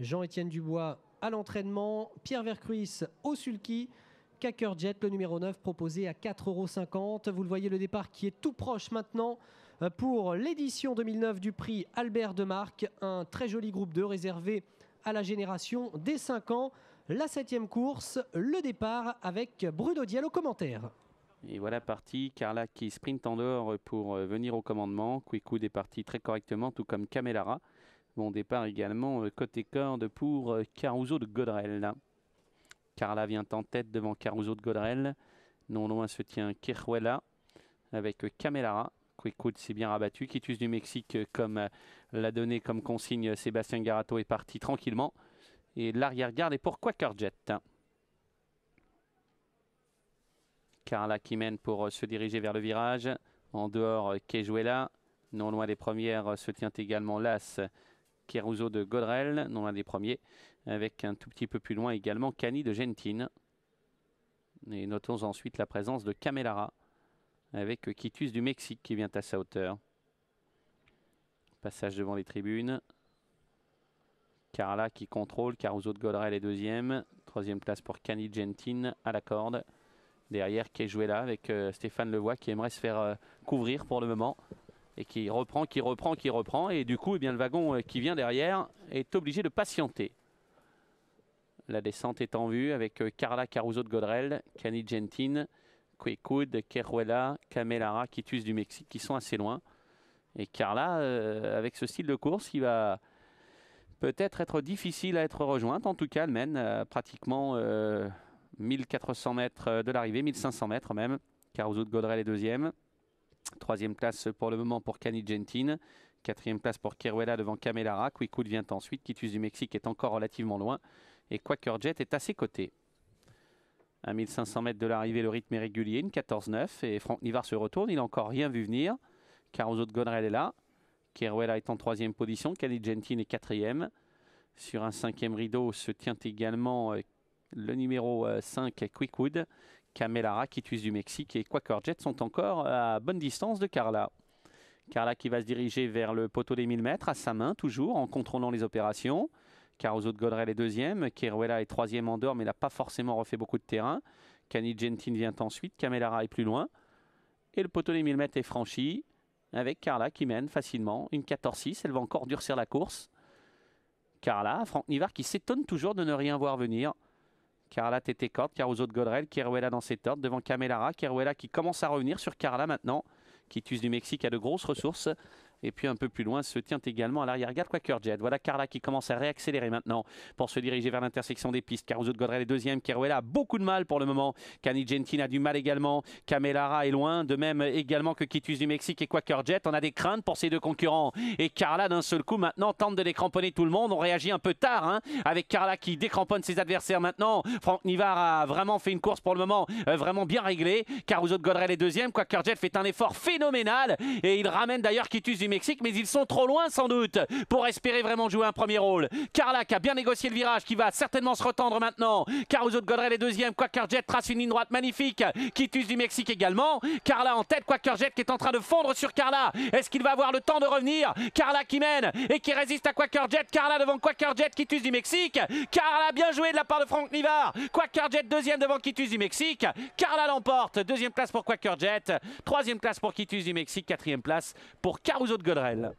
Jean-Étienne Dubois à l'entraînement, Pierre Vercruis au sulky. Cacker Jet, le numéro 9, proposé à euros. Vous le voyez, le départ qui est tout proche maintenant euh, pour l'édition 2009 du prix Albert de Un très joli groupe de réservé à la génération des 5 ans. La septième course, le départ avec Bruno Dial au commentaire. Et voilà parti, Carla qui sprint en dehors pour euh, venir au commandement. Quicou est parti très correctement, tout comme Camelara. Bon départ également euh, côté corde pour euh, Caruso de Godrel. Carla vient en tête devant Caruso de Godrel. Non loin se tient Quejuela avec Camelara. Quickwood s'est bien rabattu. Quitus du Mexique, euh, comme l'a donné comme consigne Sébastien Garato, est parti tranquillement. Et l'arrière-garde est pour Quackerjet. Carla qui mène pour se diriger vers le virage. En dehors, Kejuela. Non loin des premières se tient également l'As Caruso de Godrel, non l'un des premiers, avec un tout petit peu plus loin également Cani de Gentine. Et notons ensuite la présence de Camelara avec Quitus du Mexique qui vient à sa hauteur. Passage devant les tribunes. Carla qui contrôle, Caruso de Godrel est deuxième. Troisième place pour Cani Gentine à la corde. Derrière là avec euh, Stéphane Levoix qui aimerait se faire euh, couvrir pour le moment et qui reprend, qui reprend, qui reprend. Et du coup, eh bien, le wagon euh, qui vient derrière est obligé de patienter. La descente est en vue avec euh, Carla Caruso de Godrel, Cani Gentin, Quecud, Keruela, Camelara, Kitus du Mexique qui sont assez loin. Et Carla, euh, avec ce style de course, il va peut-être être difficile à être rejointe. En tout cas, elle mène pratiquement 1400 mètres de l'arrivée, 1500 mètres même. Caruso de Godrel est deuxième. Troisième place pour le moment pour Cani Gentine. Quatrième place pour Keruela devant Camelara. Quickwood vient ensuite. Quitus du Mexique est encore relativement loin. Et Quaker Jet est à ses côtés. À 1500 mètres de l'arrivée, le rythme est régulier, une 14-9. Et Franck Nivard se retourne. Il n'a encore rien vu venir. Caruso de Gonrel est là. Keruela est en troisième position. Cani Gentine est quatrième. Sur un cinquième rideau se tient également euh, le numéro 5, euh, Quickwood, Camelara, tue du Mexique et Quaker Jet sont encore à bonne distance de Carla. Carla qui va se diriger vers le poteau des 1000 mètres, à sa main toujours, en contrôlant les opérations. Caruso de Godrel est deuxième, Keruela est troisième en dehors, mais n'a pas forcément refait beaucoup de terrain. Cani Gentin vient ensuite, Camelara est plus loin. Et le poteau des 1000 mètres est franchi, avec Carla qui mène facilement, une 14-6, elle va encore durcir la course. Carla, Franck Nivard qui s'étonne toujours de ne rien voir venir. Carla TT corte Caruso de Godrel, Keruela dans ses tortes devant Camelara, Keruela qui commence à revenir sur Carla maintenant, qui tue du Mexique a de grosses ressources. Et puis un peu plus loin se tient également à l'arrière-garde Quaker Jet. Voilà Carla qui commence à réaccélérer maintenant pour se diriger vers l'intersection des pistes. Caruso de Godrel est deuxième. Kerouela a beaucoup de mal pour le moment. Cani Gentin a du mal également. Camelara est loin. De même également que Kitus du Mexique et Quaker Jet. On a des craintes pour ces deux concurrents. Et Carla d'un seul coup maintenant tente de les tout le monde. On réagit un peu tard hein, avec Carla qui décramponne ses adversaires maintenant. Franck Nivard a vraiment fait une course pour le moment euh, vraiment bien réglée. Caruso de Godrel est deuxième. Quaker Jet fait un effort phénoménal et il ramène d'ailleurs Kitus du Mexique, mais ils sont trop loin sans doute pour espérer vraiment jouer un premier rôle. Carla qui a bien négocié le virage qui va certainement se retendre maintenant. Caruso de Godrel est deuxième. Jet trace une ligne droite magnifique. Quitus du Mexique également. Carla en tête. Jet qui est en train de fondre sur Carla. Est-ce qu'il va avoir le temps de revenir Carla qui mène et qui résiste à Jet Carla devant qui Quitus du Mexique. Carla bien joué de la part de Franck Nivard. Jet deuxième devant Quitus du Mexique. Carla l'emporte. Deuxième place pour Jet, Troisième place pour Quitus du Mexique. Quatrième place pour Caruso de Godrel.